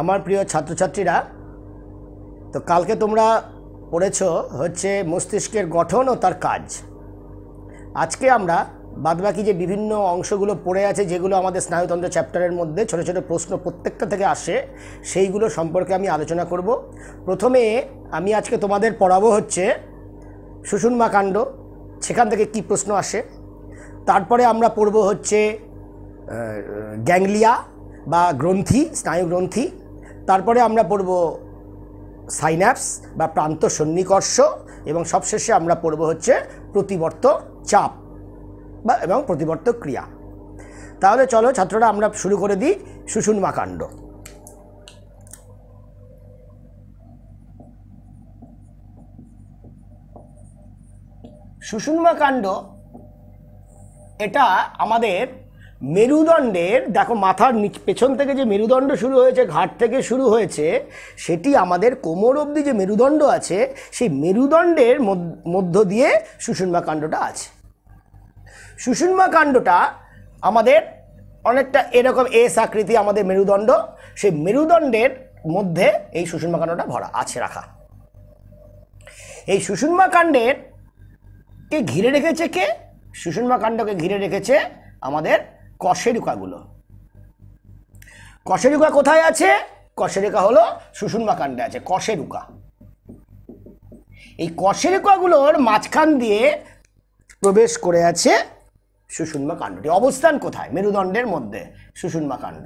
আমার প্রিয় ছাত্রছাত্রীরা তো কালকে তোমরা পড়েছ হচ্ছে মস্তিষ্কের গঠন ও তার কাজ আজকে আমরা বাদবাকি যে বিভিন্ন অংশগুলো পড়ে আছে যেগুলো আমাদের স্নায়ুতন্ত্র চ্যাপ্টারের মধ্যে ছোট ছোট প্রশ্ন প্রত্যেকটা থেকে আসে সেইগুলো সম্পর্কে আমি আলোচনা করব প্রথমে আমি আজকে তোমাদের পড়াবো হচ্ছে সুষুন্মা কাণ্ড সেখান থেকে কি প্রশ্ন আসে তারপরে আমরা পড়ব হচ্ছে গ্যাংলিয়া বা গ্রন্থি স্নায়ু গ্রন্থি তারপরে আমরা পড়ব সাইন্যাপস বা প্রান্ত সন্নিকর্ষ এবং সবশেষে আমরা পড়ব হচ্ছে প্রতিবর্ত চাপ বা এবং প্রতিবর্ত ক্রিয়া তাহলে চলো ছাত্ররা আমরা শুরু করে দিই কাণ্ড সুষুন্মাকাণ্ড কাণ্ড এটা আমাদের মেরুদণ্ডের দেখো মাথার নিচ পেছন থেকে যে মেরুদণ্ড শুরু হয়েছে ঘাট থেকে শুরু হয়েছে সেটি আমাদের কোমর অবধি যে মেরুদণ্ড আছে সেই মেরুদণ্ডের মধ্য দিয়ে সুষুম্বা কাণ্ডটা আছে সুষুম্বা কাণ্ডটা আমাদের অনেকটা এরকম এস আকৃতি আমাদের মেরুদণ্ড সেই মেরুদণ্ডের মধ্যে এই সুষুম্বা কাণ্ডটা ভরা আছে রাখা এই সুষুম্বা কাণ্ডের কে ঘিরে রেখেছে কে সুষুম্বা কাণ্ডকে ঘিরে রেখেছে আমাদের কশেরুকাগুলো কশেরুকা কোথায় আছে কশেরুকা হলো সুষুম্বা কাণ্ডে আছে কশেরুকা এই কশেরুকাগুলোর মাঝখান দিয়ে প্রবেশ করে আছে সুষুম্বা কাণ্ডটি অবস্থান কোথায় মেরুদণ্ডের মধ্যে সুষুম্বা কাণ্ড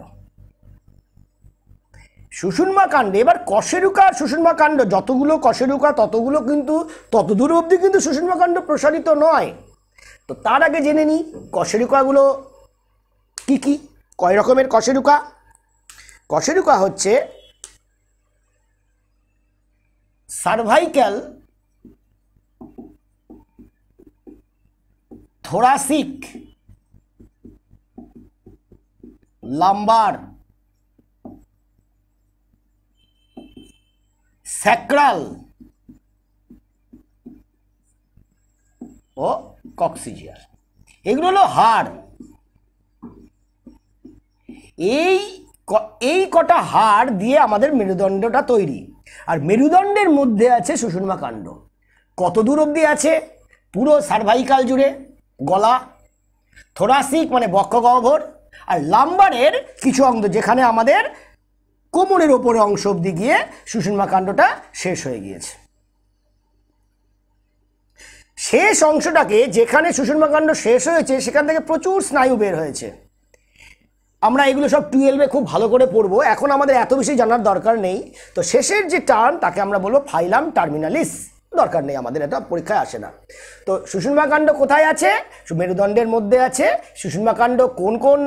সুষুম্মা কাণ্ডে এবার কশেরুকা আর কাণ্ড যতগুলো কশেরুকা ততগুলো কিন্তু ততদূর অবধি কিন্তু সুষুম্মা কাণ্ড প্রসারিত নয় তো তার আগে জেনে নিই কশেরুকাগুলো কী কী কয় রকমের কশেরুকা কশেরুকা হচ্ছে সার্ভাইক্যাল থোরাসিক লাম্বার স্যাক্রাল ও কক্সিজিয়ার এগুলো হলো হাড় এই এই কটা হাড় দিয়ে আমাদের মেরুদণ্ডটা তৈরি আর মেরুদণ্ডের মধ্যে আছে সুষুমা কাণ্ড কত দূর অবধি আছে পুরো সার্ভাইকাল জুড়ে গলা থোরাসিক মানে বক্ষগহ্বর আর লাম্বারের কিছু অংশ যেখানে আমাদের কোমরের ওপরে অংশ অবধি গিয়ে সুষুমা কাণ্ডটা শেষ হয়ে গিয়েছে শেষ অংশটাকে যেখানে কাণ্ড শেষ হয়েছে সেখান থেকে প্রচুর স্নায়ু বের হয়েছে আমরা এগুলো সব টুয়েলভে খুব ভালো করে পড়বো এখন আমাদের এত বেশি জানার দরকার নেই তো শেষের যে টার্ম তাকে আমরা বলবো ফাইলাম টার্মিনালিস দরকার নেই আমাদের এটা পরীক্ষায় আসে না তো কাণ্ড কোথায় আছে মেরুদণ্ডের মধ্যে আছে কাণ্ড কোন কোন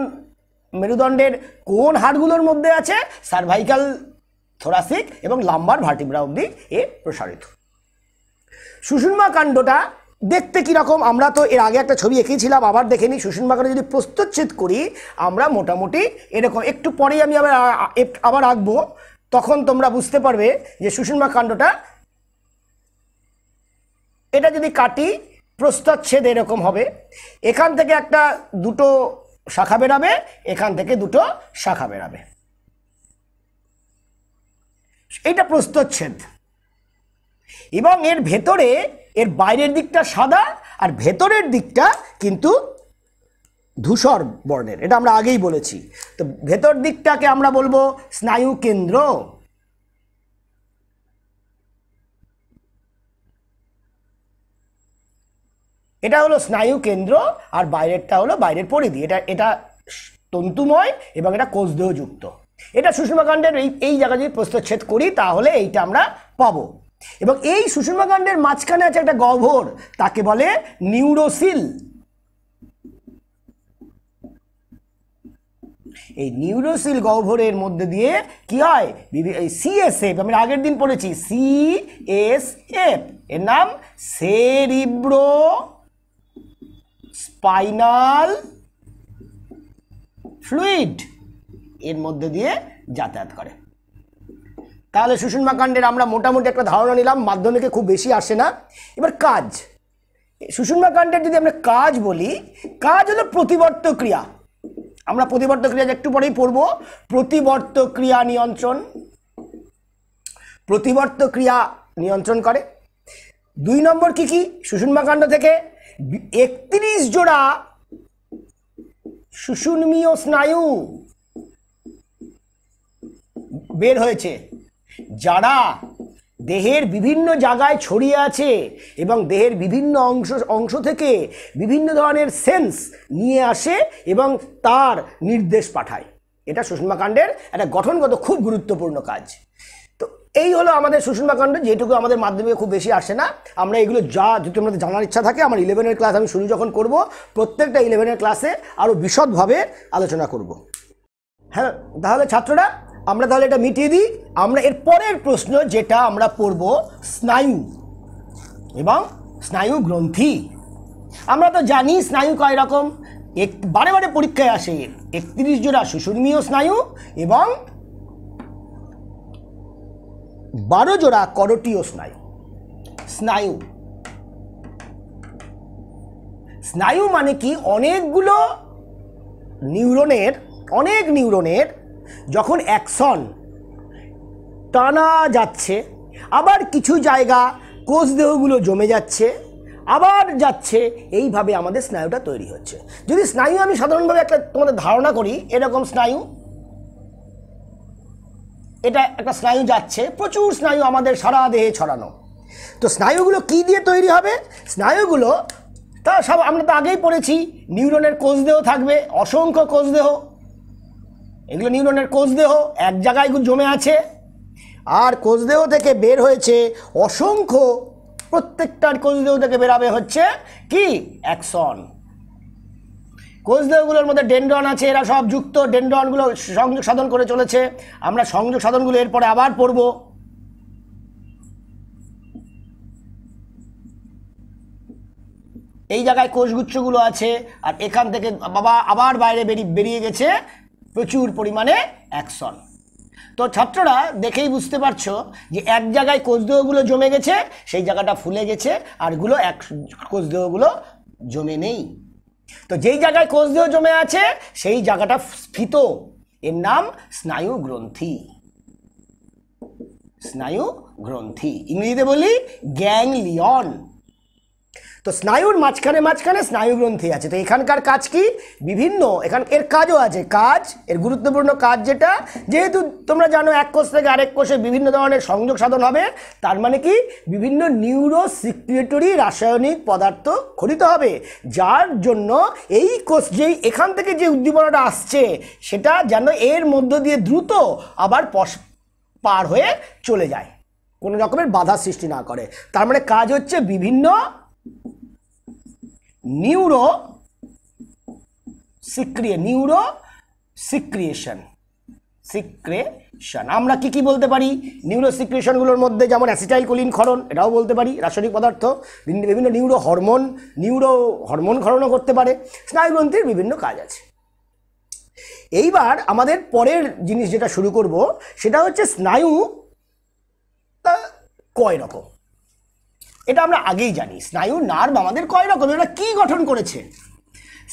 মেরুদণ্ডের কোন হাড়গুলোর মধ্যে আছে সার্ভাইকাল থোরাসিক এবং লাম্বার ভার্টিব্রা অব্দি এ প্রসারিত সুষুম্বা কাণ্ডটা দেখতে কীরকম আমরা তো এর আগে একটা ছবি এঁকেছিলাম আবার দেখে নিই শুশুন বাগানে যদি প্রস্তুচ্ছেদ করি আমরা মোটামুটি এরকম একটু পরেই আমি আবার আবার আঁকবো তখন তোমরা বুঝতে পারবে যে সুষুম্বা কাণ্ডটা এটা যদি কাটি প্রস্তচ্ছেদ এরকম হবে এখান থেকে একটা দুটো শাখা বেরাবে এখান থেকে দুটো শাখা বেরাবে এটা প্রস্তচ্ছেদ এবং এর ভেতরে এর বাইরের দিকটা সাদা আর ভেতরের দিকটা কিন্তু ধূসর বর্ণের এটা আমরা আগেই বলেছি তো ভেতর দিকটাকে আমরা বলবো স্নায়ু কেন্দ্র এটা হলো স্নায়ু কেন্দ্র আর বাইরেরটা হলো বাইরের পরিধি এটা এটা তন্তুময় এবং এটা কোষদেহযুক্ত এটা সুষমাকাণ্ডের এই এই জায়গা যদি প্রস্তুচ্ছেদ করি তাহলে এইটা আমরা পাবো এবং এই সুষুম্নাকাণ্ডের মাঝখানে আছে একটা গহ্বর তাকে বলে নিউরোসিল এই নিউরোসিল গহ্বরের মধ্যে দিয়ে কি হয় সিএসএফ আমি আগের দিন পড়েছি সিএসএফ এর নাম সেরিব্রো স্পাইনাল ফ্লুইড এর মধ্যে দিয়ে যাতায়াত করে তাহলে কাণ্ডের আমরা মোটামুটি একটা ধারণা নিলাম মাধ্যমিকে খুব বেশি আসে না এবার কাজ কাণ্ডের যদি আমরা কাজ বলি কাজ হলো প্রতিবর্ত ক্রিয়া আমরা প্রতিবর্ত ক্রিয়া একটু পরেই পড়ব প্রতিবর্ত ক্রিয়া নিয়ন্ত্রণ প্রতিবর্ত ক্রিয়া নিয়ন্ত্রণ করে দুই নম্বর কি কি কাণ্ড থেকে একত্রিশ জোড়া সুষুন্মীয় স্নায়ু বের হয়েছে যারা দেহের বিভিন্ন জায়গায় ছড়িয়ে আছে এবং দেহের বিভিন্ন অংশ অংশ থেকে বিভিন্ন ধরনের সেন্স নিয়ে আসে এবং তার নির্দেশ পাঠায় এটা সুষমাকাণ্ডের একটা গঠনগত খুব গুরুত্বপূর্ণ কাজ তো এই হলো আমাদের সুষমাকাণ্ড যেটুকু আমাদের মাধ্যমে খুব বেশি আসে না আমরা এগুলো যা যদি আমাদের জানার ইচ্ছা থাকে আমার ইলেভেনের ক্লাস আমি শুরু যখন করব প্রত্যেকটা ইলেভেনের ক্লাসে আরও বিশদভাবে আলোচনা করব হ্যাঁ তাহলে ছাত্ররা আমরা তাহলে এটা মিটিয়ে দিই আমরা এর পরের প্রশ্ন যেটা আমরা পড়ব স্নায়ু এবং স্নায়ু গ্রন্থি আমরা তো জানি স্নায়ু কয় রকম এক বারে বারে পরীক্ষায় আসে একত্রিশ জোড়া শুশুর্মীয় স্নায়ু এবং বারো জোড়া করটীয় স্নায়ু স্নায়ু স্নায়ু মানে কি অনেকগুলো নিউরনের অনেক নিউরনের যখন অ্যাকশন টানা যাচ্ছে আবার কিছু জায়গা কোষদেহগুলো জমে যাচ্ছে আবার যাচ্ছে এইভাবে আমাদের স্নায়ুটা তৈরি হচ্ছে যদি স্নায়ু আমি সাধারণভাবে একটা তোমাদের ধারণা করি এরকম স্নায়ু এটা একটা স্নায়ু যাচ্ছে প্রচুর স্নায়ু আমাদের সারা দেহে ছড়ানো তো স্নায়ুগুলো কি দিয়ে তৈরি হবে স্নায়ুগুলো তা সব আমরা তো আগেই পড়েছি নিউরনের কোষদেহ থাকবে অসংখ্য কোষদেহ এগুলো নিউরনের কোষদেহ এক জায়গায় জমে আছে আর কোষদেহ থেকে বের হয়েছে অসংখ্য প্রত্যেকটার কোষদেহ থেকে বেরাবে হচ্ছে কি অ্যাকশন কোষদেহগুলোর মধ্যে ডেন্ড্রন আছে এরা সব যুক্ত ডেন্ড্রনগুলো সংযোগ সাধন করে চলেছে আমরা সংযোগ সাধনগুলো এরপরে আবার পড়ব এই জায়গায় কোষগুচ্ছগুলো আছে আর এখান থেকে বাবা আবার বাইরে বেরিয়ে বেরিয়ে গেছে প্রচুর পরিমাণে অ্যাকশন তো ছাত্ররা দেখেই বুঝতে পারছো যে এক জায়গায় কোষদেহগুলো জমে গেছে সেই জায়গাটা ফুলে গেছে আরগুলো এক কোষদেহগুলো জমে নেই তো যেই জায়গায় কোষদেহ জমে আছে সেই জায়গাটা স্ফীত এর নাম স্নায়ু গ্রন্থি স্নায়ু গ্রন্থি ইংরেজিতে বলি গ্যাংলিয়ন তো স্নায়ুর মাঝখানে মাঝখানে স্নায়ুগ্রন্থি আছে তো এখানকার কাজ কি বিভিন্ন এখান এর কাজও আছে কাজ এর গুরুত্বপূর্ণ কাজ যেটা যেহেতু তোমরা জানো এক কোষ থেকে আরেক কোষে বিভিন্ন ধরনের সংযোগ সাধন হবে তার মানে কি বিভিন্ন নিউরো সিক্রিয়েটরি রাসায়নিক পদার্থ খরিত হবে যার জন্য এই কোষ যেই এখান থেকে যে উদ্দীপনাটা আসছে সেটা যেন এর মধ্য দিয়ে দ্রুত আবার পার হয়ে চলে যায় কোনো রকমের বাধা সৃষ্টি না করে তার মানে কাজ হচ্ছে বিভিন্ন নিউরো সিক্রিয়ে নিউরো সিক্রিয়েশন সিক্রেশন আমরা কি কি বলতে পারি নিউরো সিক্রিয়েশনগুলোর মধ্যে যেমন অ্যাসিটাইকোলিন ক্ষরণ এটাও বলতে পারি রাসায়নিক পদার্থ বিভিন্ন নিউরো হরমোন নিউরো হরমোন ক্ষরণও করতে পারে স্নায়ুগ্রন্থির বিভিন্ন কাজ আছে এইবার আমাদের পরের জিনিস যেটা শুরু করব সেটা হচ্ছে স্নায়ু কয় রকম এটা আমরা আগেই জানি স্নায়ু নার্ভ আমাদের কয় রকম এটা কী গঠন করেছে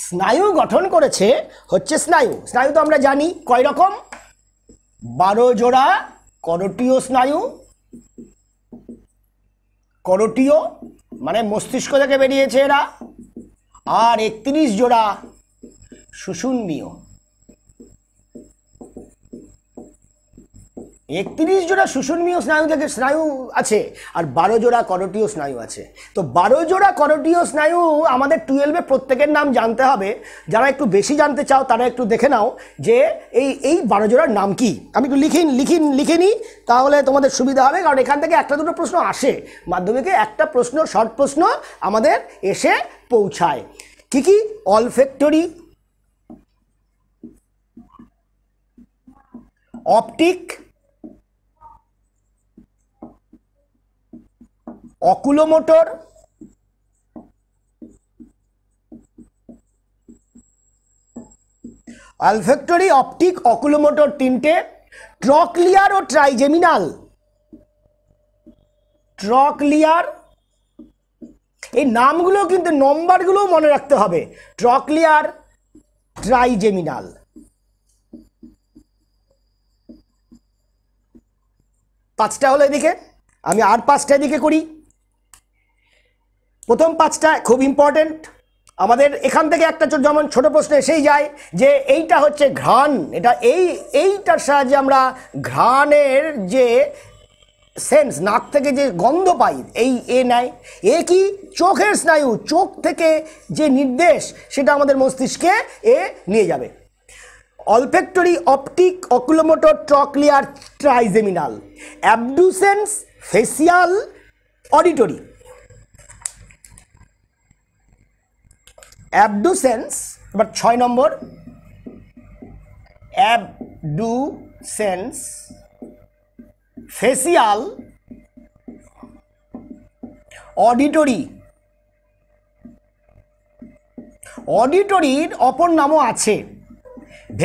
স্নায়ু গঠন করেছে হচ্ছে স্নায়ু স্নায়ু তো আমরা জানি কয় রকম বারো জোড়া করটীয় স্নায়ু করটীয় মানে মস্তিষ্ক থেকে বেরিয়েছে এরা আর একত্রিশ জোড়া সুষুম্বীয় একত্রিশ জোড়া সুষুম্বীয় স্নায়ু থেকে স্নায়ু আছে আর বারো জোড়া করটীয় স্নায়ু আছে তো বারো জোড়া করটীয় স্নায়ু আমাদের টুয়েলভে প্রত্যেকের নাম জানতে হবে যারা একটু বেশি জানতে চাও তারা একটু দেখে নাও যে এই এই বারো জোড়ার নাম কি আমি একটু লিখিন লিখিন লিখে নিই তাহলে তোমাদের সুবিধা হবে কারণ এখান থেকে একটা দুটো প্রশ্ন আসে মাধ্যমিকে একটা প্রশ্ন শর্ট প্রশ্ন আমাদের এসে পৌঁছায় কি কি olfactory optic oculomotor olfactory optic oculomotor তিনটে ট্রকলিয়ার ও ট্রাইজেমিনাল ট্রকলিয়ার এই নামগুলো কিন্তু নম্বরগুলো মনে রাখতে হবে ট্রকলিয়ার ট্রাইজেমিনাল পাঁচটা হলো এদিকে আমি আর পাঁচটা এদিকে করি প্রথম পাঁচটা খুব ইম্পর্টেন্ট আমাদের এখান থেকে একটা যেমন ছোট প্রশ্ন এসেই যায় যে এইটা হচ্ছে ঘ্রাণ এটা এই এইটার সাহায্যে আমরা ঘ্রাণের যে সেন্স নাক থেকে যে গন্ধ পাই এই এ নেয় এ কি চোখের স্নায়ু চোখ থেকে যে নির্দেশ সেটা আমাদের মস্তিষ্কে এ নিয়ে যাবে olfactory optic oculomotor trochlear trigeminal abducens facial auditory abducens এবার ছয় নম্বর অ্যাবডুসেন্স ফেসিয়াল অডিটরি অডিটরির অপর নামও আছে ও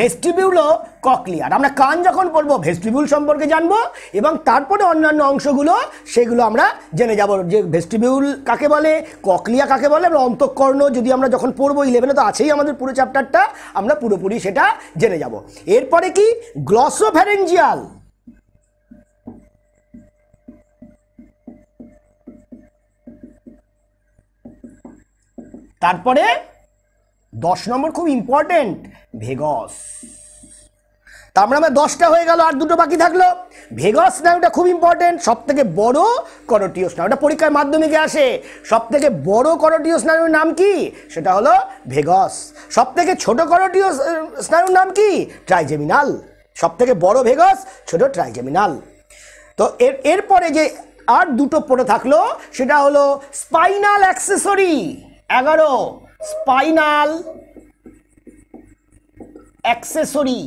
ককলিয়ার আমরা কান যখন বলবো ভেস্টিবিউল সম্পর্কে জানবো এবং তারপরে অন্যান্য অংশগুলো সেগুলো আমরা জেনে যাব যে ভেস্টিবিউল কাকে বলে ককলিয়া কাকে বলে আমরা অন্তঃকর্ণ যদি আমরা যখন পড়বো ইলেভেনে তো আছেই আমাদের পুরো চ্যাপ্টারটা আমরা পুরোপুরি সেটা জেনে যাব এরপরে কি গ্লসোভ্যারেঞ্জিয়াল তারপরে দশ নম্বর খুব ইম্পর্টেন্ট ভেগস তার মানে আমার দশটা হয়ে গেল আর দুটো বাকি থাকলো ভেগস স্নায়ুটা খুব ইম্পর্টেন্ট সব থেকে বড় করটীয় স্নায়ুটা পরীক্ষার মাধ্যমে মাধ্যমিকে আসে সব থেকে বড় করটীয় স্নায়ুর নাম কি সেটা হলো ভেগস সব থেকে ছোট করটীয় স্নায়ুর নাম কি ট্রাইজেমিনাল সব থেকে বড় ভেগস ছোট ট্রাইজেমিনাল তো এর এরপরে যে আর দুটো পড়ে থাকলো সেটা হলো স্পাইনাল অ্যাক্সেসরি এগারো স্পাইনাল অ্যাক্সেসরি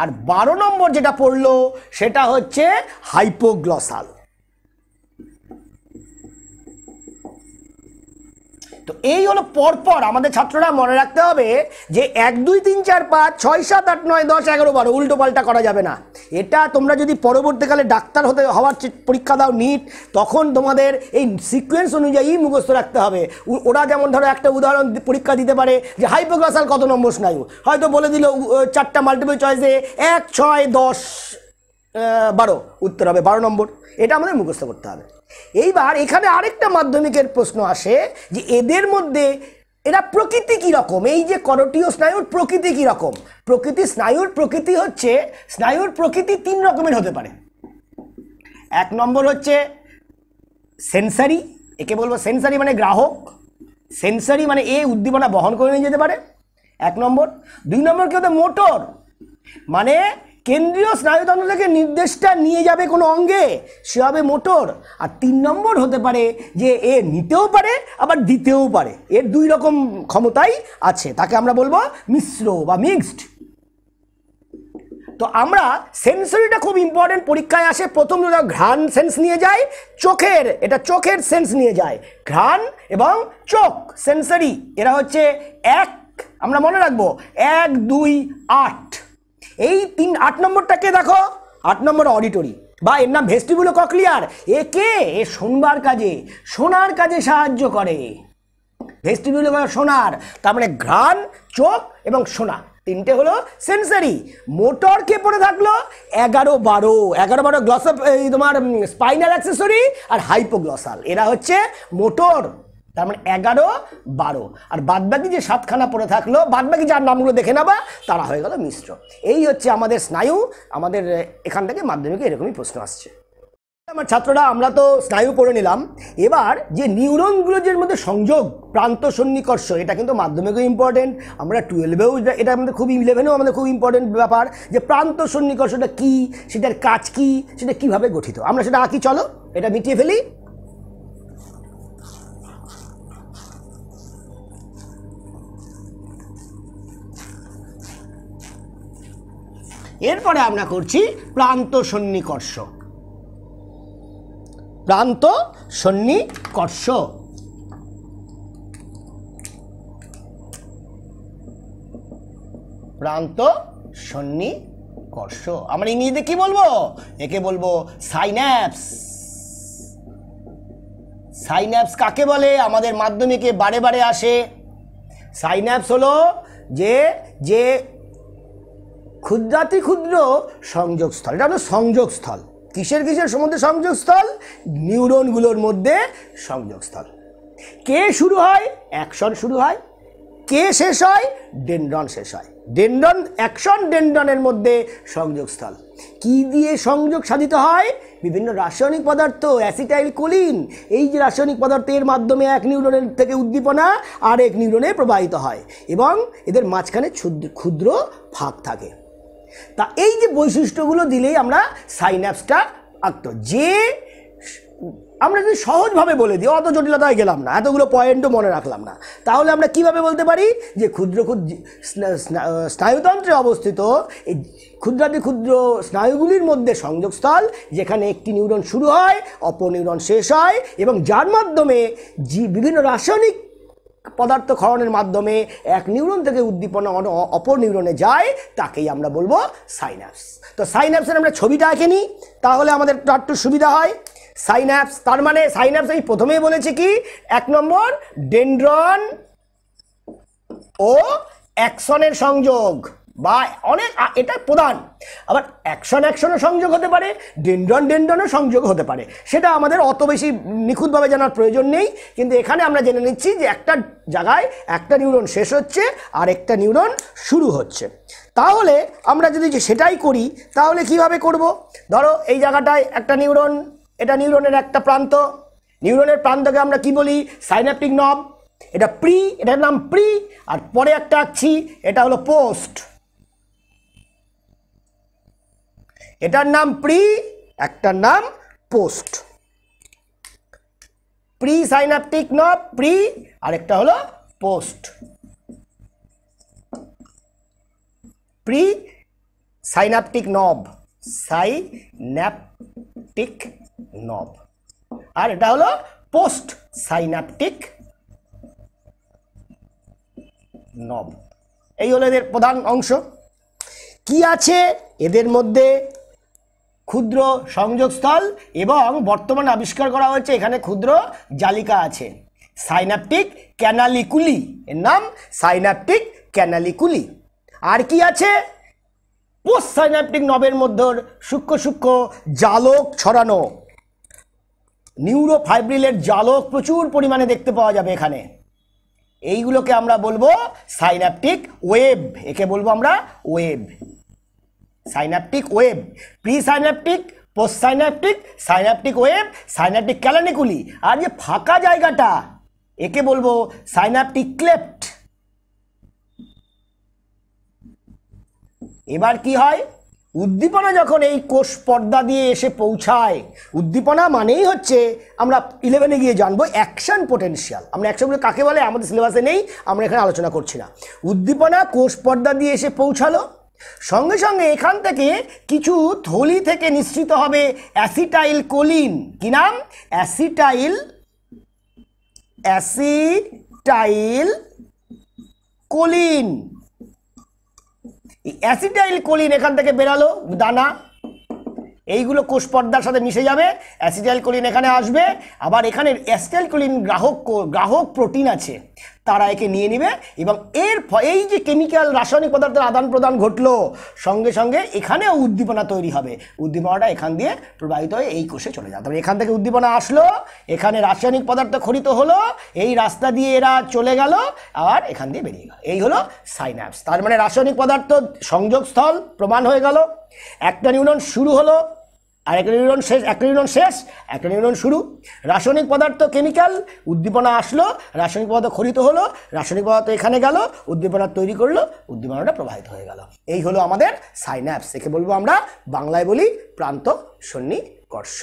আর বারো নম্বর যেটা পড়লো সেটা হচ্ছে হাইপোগ্লসাল তো এই হলো পরপর আমাদের ছাত্ররা মনে রাখতে হবে যে এক দুই তিন চার পাঁচ ছয় সাত আট নয় দশ এগারো বারো উল্টো পাল্টা করা যাবে না এটা তোমরা যদি পরবর্তীকালে ডাক্তার হতে হওয়ার পরীক্ষা দাও নিট তখন তোমাদের এই সিকোয়েন্স অনুযায়ী মুখস্থ রাখতে হবে ওরা যেমন ধরো একটা উদাহরণ পরীক্ষা দিতে পারে যে হাইপোগ্লাসাল কত নম্বর স্নায়ু হয়তো বলে দিল চারটা মাল্টিপল চয়েসে এক ছয় দশ বারো উত্তর হবে বারো নম্বর এটা আমাদের মুখস্থ করতে হবে এইবার এখানে আরেকটা মাধ্যমিকের প্রশ্ন আসে যে এদের মধ্যে এরা প্রকৃতি কীরকম রকম এই যে করটীয় স্নায়ুর প্রকৃতি কী রকম প্রকৃতি স্নায়ুর প্রকৃতি হচ্ছে স্নায়ুর প্রকৃতি তিন রকমের হতে পারে এক নম্বর হচ্ছে সেন্সারি একে বলবো সেন্সারি মানে গ্রাহক সেন্সারি মানে এ উদ্দীপনা বহন করে নিয়ে যেতে পারে এক নম্বর দুই নম্বর কি হতো মোটর মানে কেন্দ্রীয় স্নায়ুতন্ত্র থেকে নির্দেশটা নিয়ে যাবে কোনো অঙ্গে সে হবে মোটর আর তিন নম্বর হতে পারে যে এ নিতেও পারে আবার দিতেও পারে এর দুই রকম ক্ষমতাই আছে তাকে আমরা বলবো মিশ্র বা মিক্সড তো আমরা সেন্সরিটা খুব ইম্পর্টেন্ট পরীক্ষায় আসে প্রথম ঘ্রাণ সেন্স নিয়ে যায় চোখের এটা চোখের সেন্স নিয়ে যায় ঘ্রাণ এবং চোখ সেন্সরি এরা হচ্ছে এক আমরা মনে রাখবো এক দুই আট এই তিন আট নম্বরটাকে দেখো আট নম্বর অডিটরি বা এর নাম ভেস্টিবুলো কক্লিয়ার এ কে এ শোনবার কাজে শোনার কাজে সাহায্য করে ভেস্টিবুলো সোনার শোনার তার মানে ঘ্রাণ চোখ এবং শোনা তিনটে হলো সেন্সারি মোটর কে পড়ে থাকলো এগারো বারো এগারো বারো গ্লস তোমার স্পাইনাল অ্যাক্সেসরি আর হাইপোগ্লসাল এরা হচ্ছে মোটর তার মানে এগারো বারো আর বাদবাকি যে সাতখানা পড়ে থাকলো বাদবাকি যার নামগুলো দেখে নেবা তারা হয়ে গেল মিশ্র এই হচ্ছে আমাদের স্নায়ু আমাদের এখান থেকে মাধ্যমিকে এরকমই প্রশ্ন আসছে আমার ছাত্ররা আমরা তো স্নায়ু করে নিলাম এবার যে নিউরনগুলো যে মধ্যে সংযোগ প্রান্ত সন্নিকর্ষ এটা কিন্তু মাধ্যমিকও ইম্পর্টেন্ট আমরা টুয়েলভেও এটা আমাদের খুব ইলেভেনেও আমাদের খুব ইম্পর্টেন্ট ব্যাপার যে প্রান্ত সন্নিকর্ষটা কী সেটার কাজ কী সেটা কিভাবে গঠিত আমরা সেটা আঁকি চলো এটা মিটিয়ে ফেলি এরপরে আমরা করছি প্রান্ত সন্নিকর্ষ প্রান্ত সন্নিকর্ষ প্রান্ত সন্নিকর্ষ আমরা ইংরেজিতে কি বলবো একে বলবো সাইন্যাপস সাইন্যাপস কাকে বলে আমাদের মাধ্যমিকে বারে বারে আসে সাইন্যাপস হলো যে যে ক্ষুদ্রাতি ক্ষুদ্র সংযোগস্থল এটা হলো সংযোগস্থল কিসের কিসের মধ্যে সংযোগস্থল নিউরনগুলোর মধ্যে সংযোগস্থল কে শুরু হয় অ্যাকশন শুরু হয় কে শেষ হয় ডেন্ড্রন শেষ হয় ডেন্ড্রন অ্যাকশন ডেন্ডনের মধ্যে সংযোগস্থল কি দিয়ে সংযোগ সাধিত হয় বিভিন্ন রাসায়নিক পদার্থ অ্যাসিটাইল কোলিন এই যে রাসায়নিক পদার্থের মাধ্যমে এক নিউরনের থেকে উদ্দীপনা আর এক নিউরনে প্রবাহিত হয় এবং এদের মাঝখানে ক্ষুদ্র ফাঁক থাকে তা এই যে বৈশিষ্ট্যগুলো দিলেই আমরা সাইন্যাপসটা আঁকত যে আমরা যদি সহজভাবে বলে দিই অত জটিলতায় গেলাম না এতগুলো পয়েন্টও মনে রাখলাম না তাহলে আমরা কিভাবে বলতে পারি যে ক্ষুদ্র ক্ষুদ্র স্নায়ুতন্ত্রে অবস্থিত এই ক্ষুদ্রাতি ক্ষুদ্র স্নায়ুগুলির মধ্যে সংযোগস্থল যেখানে একটি নিউরন শুরু হয় অপর নিউরন শেষ হয় এবং যার মাধ্যমে বিভিন্ন রাসায়নিক পদার্থ খরণের মাধ্যমে এক নিউরন থেকে উদ্দীপনা অপর নিউরনে যায় তাকেই আমরা বলবো সাইন্যাপস তো সাইন্যাপসের আমরা ছবিটা আঁকে নিই তাহলে আমাদের একটু সুবিধা হয় সাইন্যাপস তার মানে সাইন্যাপস আমি প্রথমেই বলেছি কি এক নম্বর ডেন্ড্রন ও অ্যাকশনের সংযোগ বা অনেক এটা প্রধান আবার অ্যাকশন অ্যাকশনও সংযোগ হতে পারে ডেন্ডন ডেন্ডনও সংযোগ হতে পারে সেটা আমাদের অত বেশি নিখুঁতভাবে জানার প্রয়োজন নেই কিন্তু এখানে আমরা জেনে নিচ্ছি যে একটা জায়গায় একটা নিউরন শেষ হচ্ছে আর একটা নিউরন শুরু হচ্ছে তাহলে আমরা যদি সেটাই করি তাহলে কিভাবে করব ধরো এই জায়গাটায় একটা নিউরন এটা নিউরনের একটা প্রান্ত নিউরনের প্রান্তকে আমরা কি বলি সাইনাপটিক নব এটা প্রি এটার নাম প্রি আর পরে একটা আঁকছি এটা হলো পোস্ট এটার নাম প্রি একটার নাম post presynaptic knob pre আরেকটা হলো post presynaptic knob synaptic knob আর এটা হলো পোস্ট সাইনাপটিক নব এই হলো এদের প্রধান অংশ কি আছে এদের মধ্যে ক্ষুদ্র সংযোগস্থল এবং বর্তমান আবিষ্কার করা হয়েছে এখানে ক্ষুদ্র জালিকা আছে সাইনাপটিক ক্যানালিকুলি এর নাম সাইনাপটিক ক্যানালিকুলি আর কি আছে পোস্ট সাইনাপটিক নবের মধ্যর সূক্ষ্ম সূক্ষ্ম জালক ছড়ানো নিউরোফাইব্রিলের জালক প্রচুর পরিমাণে দেখতে পাওয়া যাবে এখানে এইগুলোকে আমরা বলবো সাইনাপটিক ওয়েব একে বলবো আমরা web synaptic web presynaptic postsynaptic synaptic web synaptic ক্যালানিকুলি আর যে ফাঁকা জায়গাটা একে বলবো সাইনাপটিক ক্লেপ্ট এবার কি হয় উদ্দীপনা যখন এই কোষ পর্দা দিয়ে এসে পৌঁছায় উদ্দীপনা মানেই হচ্ছে আমরা ইলেভেনে গিয়ে জানবো অ্যাকশন পোটেনশিয়াল আমরা অ্যাকশন কাকে বলে আমাদের সিলেবাসে নেই আমরা এখানে আলোচনা করছি না উদ্দীপনা কোষ পর্দা দিয়ে এসে পৌঁছালো সঙ্গে সঙ্গে এখান থেকে কিছু থলি থেকে নিঃসৃত হবে অ্যাসিটাইল কোলিন কি নাম acetyl acetylcholine acetylcholine এখান থেকে বেরালো দানা এইগুলো কোষ পর্দার সাথে মিশে যাবে অ্যাসিটাইল কোলিন এখানে আসবে আবার এখানে অ্যাসিটাইল কোলিন গ্রাহক গ্রাহক প্রোটিন আছে তারা একে নিয়ে নেবে এবং এর এই যে কেমিক্যাল রাসায়নিক পদার্থের আদান প্রদান ঘটলো সঙ্গে সঙ্গে এখানেও উদ্দীপনা তৈরি হবে উদ্দীপনাটা এখান দিয়ে প্রবাহিত হয়ে এই কোষে চলে যায় তবে এখান থেকে উদ্দীপনা আসলো এখানে রাসায়নিক পদার্থ খরিত হলো এই রাস্তা দিয়ে এরা চলে গেল আর এখান দিয়ে বেরিয়ে গেল এই হলো সাইনাপস তার মানে রাসায়নিক পদার্থ সংযোগস্থল প্রমাণ হয়ে গেল একটা নিউনন শুরু হলো আর একটা নিউরন শেষ একটা নিউরন শেষ একটা নিউরন শুরু রাসায়নিক পদার্থ কেমিক্যাল উদ্দীপনা আসলো রাসায়নিক পদার্থ খরিত হলো রাসায়নিক পদার্থ এখানে গেল উদ্দীপনা তৈরি করলো উদ্দীপনাটা প্রবাহিত হয়ে গেল এই হলো আমাদের সাইন্যাপস একে বলবো আমরা বাংলায় বলি প্রান্ত সন্নিকর্ষ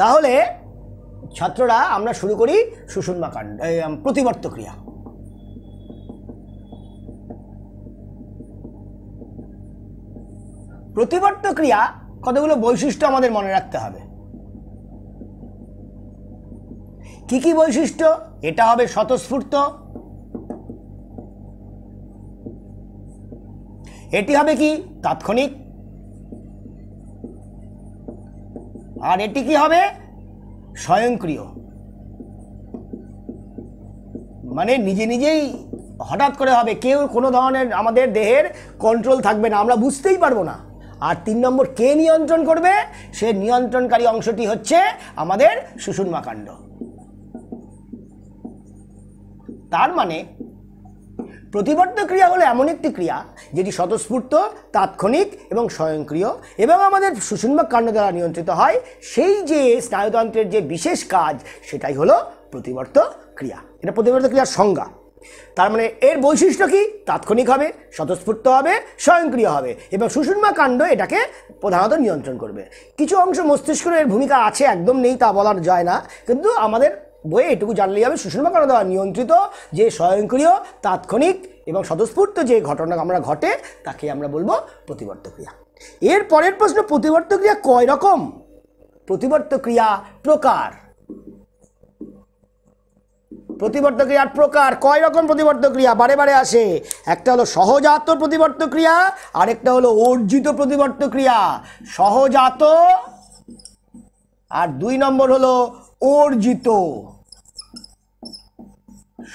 তাহলে ছাত্ররা আমরা শুরু করি সুষুম্মা কাণ্ড প্রতিবর্ত ক্রিয়া প্রতিবর্ত ক্রিয়া কতগুলো বৈশিষ্ট্য আমাদের মনে রাখতে হবে কি কি বৈশিষ্ট্য এটা হবে স্বতঃস্ফূর্ত এটি হবে কি তাৎক্ষণিক আর এটি কি হবে স্বয়ংক্রিয় মানে নিজে নিজেই হঠাৎ করে হবে কেউ কোনো ধরনের আমাদের দেহের কন্ট্রোল থাকবে না আমরা বুঝতেই পারবো না আর তিন নম্বর কে নিয়ন্ত্রণ করবে সে নিয়ন্ত্রণকারী অংশটি হচ্ছে আমাদের সুষুন্মাকাণ্ড তার মানে প্রতিবদ্ধ ক্রিয়া হলো এমন একটি ক্রিয়া যেটি স্বতঃস্ফূর্ত তাৎক্ষণিক এবং স্বয়ংক্রিয় এবং আমাদের সুষুন্মা কাণ্ড দ্বারা নিয়ন্ত্রিত হয় সেই যে স্নায়ুতন্ত্রের যে বিশেষ কাজ সেটাই হলো প্রতিবর্ত ক্রিয়া এটা প্রতিবর্ত ক্রিয়ার সংজ্ঞা তার মানে এর বৈশিষ্ট্য কি তাৎক্ষণিক হবে স্বতঃস্ফূর্ত হবে স্বয়ংক্রিয় হবে এবং সুষুম্মা কাণ্ড এটাকে প্রধানত নিয়ন্ত্রণ করবে কিছু অংশ মস্তিষ্কের এর ভূমিকা আছে একদম নেই তা বলার যায় না কিন্তু আমাদের বইয়ে এটুকু জানলেই হবে সুষুম্মা কাণ্ড দ্বারা নিয়ন্ত্রিত যে স্বয়ংক্রিয় তাৎক্ষণিক এবং স্বতঃস্ফূর্ত যে ঘটনা আমরা ঘটে তাকে আমরা বলবো প্রতিবর্ত ক্রিয়া এর পরের প্রশ্ন প্রতিবর্ত ক্রিয়া কয় রকম প্রতিবর্ত ক্রিয়া প্রকার প্রতিবর্ত ক্রিয়ার প্রকার কয় রকম প্রতিবর্ত ক্রিয়া বারে বারে আসে একটা হলো সহজাত প্রতিবর্ত ক্রিয়া আরেকটা হলো অর্জিত প্রতিবর্ত ক্রিয়া সহজাত আর দুই নম্বর হলো অর্জিত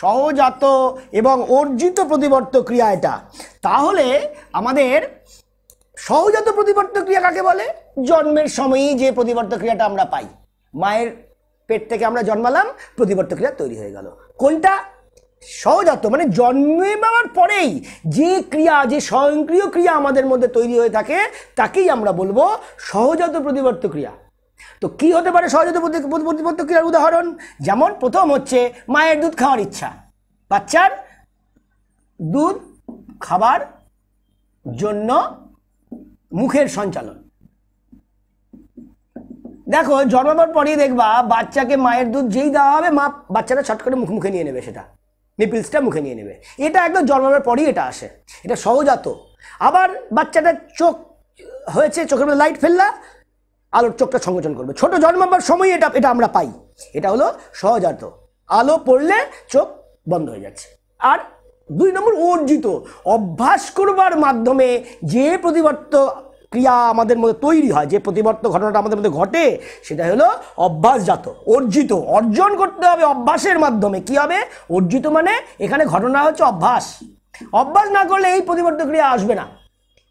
সহজাত এবং অর্জিত প্রতিবর্ত ক্রিয়া এটা তাহলে আমাদের সহজাত প্রতিবর্ত ক্রিয়া কাকে বলে জন্মের সময়ই যে প্রতিবর্ত ক্রিয়াটা আমরা পাই মায়ের পেট থেকে আমরা জন্মালাম প্রতিবর্ত ক্রিয়া তৈরি হয়ে গেল কোনটা সহজাত মানে জন্মে পাওয়ার পরেই যে ক্রিয়া যে স্বয়ংক্রিয় ক্রিয়া আমাদের মধ্যে তৈরি হয়ে থাকে তাকেই আমরা বলবো সহজাত প্রতিবর্ত ক্রিয়া তো কি হতে পারে সহজাত প্রতিবর্ত ক্রিয়ার উদাহরণ যেমন প্রথম হচ্ছে মায়ের দুধ খাওয়ার ইচ্ছা বাচ্চার দুধ খাবার জন্য মুখের সঞ্চালন দেখো জন্মাবার পরেই দেখবা বাচ্চাকে মায়ের দুধ যেই দেওয়া হবে মা বাচ্চাটা ছট করে মুখ মুখে নিয়ে নেবে সেটা নিপিলসটা মুখে নিয়ে নেবে এটা একদম জন্মাবার পরেই এটা আসে এটা সহজাত আবার বাচ্চাটা চোখ হয়েছে চোখের মধ্যে লাইট ফেললা আলোর চোখটা সংগোচন করবে ছোট জন্মাবার সময় এটা এটা আমরা পাই এটা হলো সহজাত আলো পড়লে চোখ বন্ধ হয়ে যাচ্ছে আর দুই নম্বর অর্জিত অভ্যাস করবার মাধ্যমে যে প্রতিবর্ত ক্রিয়া আমাদের মধ্যে তৈরি হয় যে প্রতিবর্ত ঘটনাটা আমাদের মধ্যে ঘটে সেটা হলো অভ্যাসজাত অর্জিত অর্জন করতে হবে অভ্যাসের মাধ্যমে কি হবে অর্জিত মানে এখানে ঘটনা হচ্ছে অভ্যাস অভ্যাস না করলে এই প্রতিবর্ত ক্রিয়া আসবে না